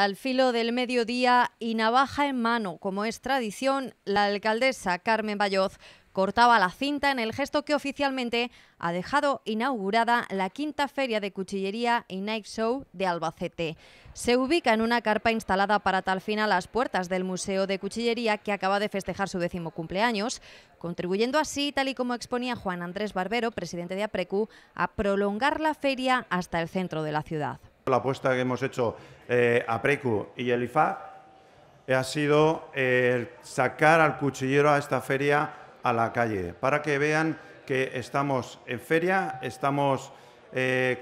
Al filo del mediodía y navaja en mano, como es tradición, la alcaldesa Carmen Bayoz cortaba la cinta en el gesto que oficialmente ha dejado inaugurada la quinta feria de cuchillería y knife show de Albacete. Se ubica en una carpa instalada para tal fin a las puertas del Museo de Cuchillería que acaba de festejar su décimo cumpleaños, contribuyendo así, tal y como exponía Juan Andrés Barbero, presidente de APRECU, a prolongar la feria hasta el centro de la ciudad. La apuesta que hemos hecho eh, a Precu y el IFA eh, ha sido eh, sacar al cuchillero a esta feria a la calle, para que vean que estamos en feria, estamos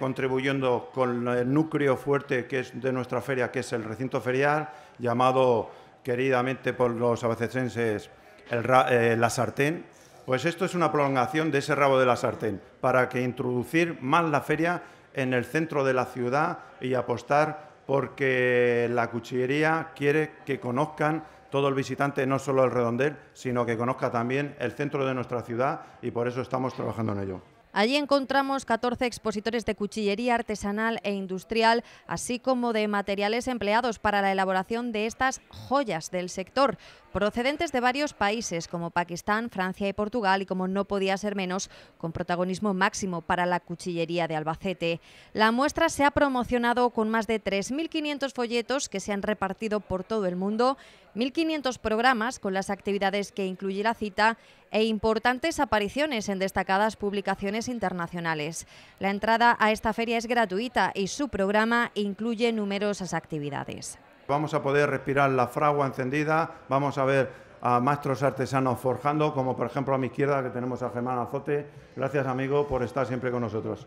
contribuyendo con el núcleo fuerte que es de nuestra feria, que es el recinto ferial, llamado queridamente por los abecesenses la sartén. Pues esto es una prolongación de ese rabo de la sartén, para que introducir más la feria en el centro de la ciudad y apostar porque la cuchillería quiere que conozcan todo el visitante, no solo el redondel, sino que conozca también el centro de nuestra ciudad y por eso estamos trabajando en ello. Allí encontramos 14 expositores de cuchillería artesanal e industrial, así como de materiales empleados para la elaboración de estas joyas del sector, procedentes de varios países como Pakistán, Francia y Portugal, y como no podía ser menos, con protagonismo máximo para la cuchillería de Albacete. La muestra se ha promocionado con más de 3.500 folletos que se han repartido por todo el mundo 1.500 programas con las actividades que incluye la cita e importantes apariciones en destacadas publicaciones internacionales. La entrada a esta feria es gratuita y su programa incluye numerosas actividades. Vamos a poder respirar la fragua encendida, vamos a ver a maestros artesanos forjando, como por ejemplo a mi izquierda que tenemos a Germán Azote. Gracias amigo por estar siempre con nosotros.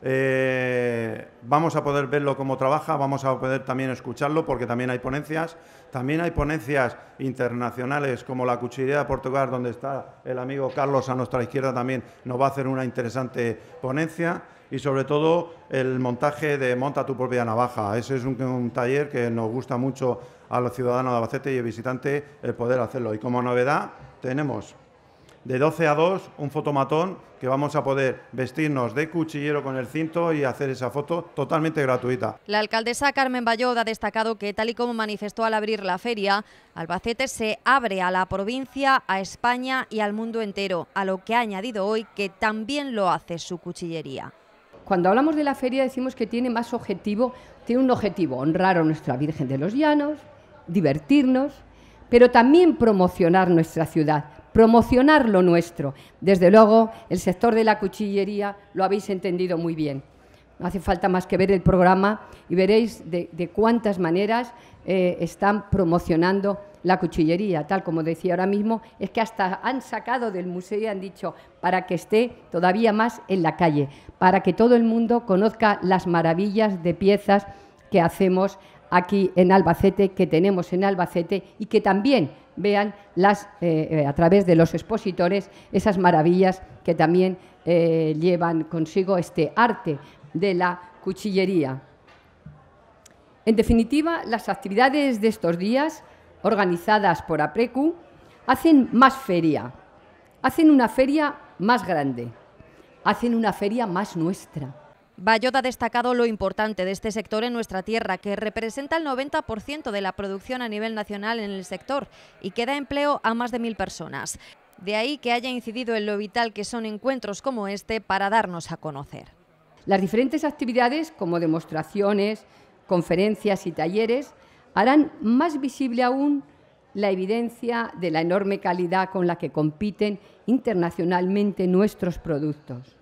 Eh, vamos a poder verlo cómo trabaja, vamos a poder también escucharlo porque también hay ponencias, también hay ponencias internacionales como la Cuchillería de Portugal, donde está el amigo Carlos a nuestra izquierda también, nos va a hacer una interesante ponencia y sobre todo el montaje de Monta tu propia navaja. Ese es un, taller que nos gusta mucho a los ciudadanos de Abacete y el visitante el poder hacerlo. Y como novedad tenemos de 12 a 2, un fotomatón que vamos a poder vestirnos de cuchillero con el cinto y hacer esa foto totalmente gratuita. La alcaldesa Carmen Bayoda ha destacado que, tal y como manifestó al abrir la feria, Albacete se abre a la provincia, a España y al mundo entero, a lo que ha añadido hoy que también lo hace su cuchillería. Cuando hablamos de la feria decimos que tiene más objetivo, tiene un objetivo, honrar a nuestra Virgen de los Llanos, divertirnos, pero también promocionar nuestra ciudad promocionar lo nuestro. Desde luego, el sector de la cuchillería lo habéis entendido muy bien. No hace falta más que ver el programa y veréis de, cuántas maneras eh, están promocionando la cuchillería, tal como decía ahora mismo, es que hasta han sacado del museo y han dicho para que esté todavía más en la calle, para que todo el mundo conozca las maravillas de piezas que hacemos aquí en Albacete, que tenemos en Albacete y que también vean eh, eh, a través de los expositores esas maravillas que también eh, llevan consigo este arte de la cuchillería. En definitiva, las actividades de estos días, organizadas por APRECU, hacen más feria, hacen una feria más grande, hacen una feria más nuestra Bayot ha destacado lo importante de este sector en nuestra tierra, que representa el 90% de la producción a nivel nacional en el sector y que da empleo a más de mil personas. De ahí que haya incidido en lo vital que son encuentros como este para darnos a conocer. Las diferentes actividades, como demostraciones, conferencias y talleres, harán más visible aún la evidencia de la enorme calidad con la que compiten internacionalmente nuestros productos.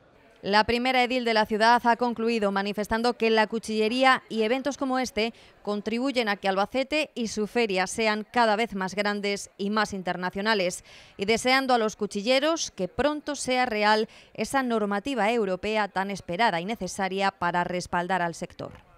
La primera edil de la ciudad ha concluido manifestando que la cuchillería y eventos como este contribuyen a que Albacete y su feria sean cada vez más grandes y más internacionales y deseando a los cuchilleros que pronto sea real esa normativa europea tan esperada y necesaria para respaldar al sector.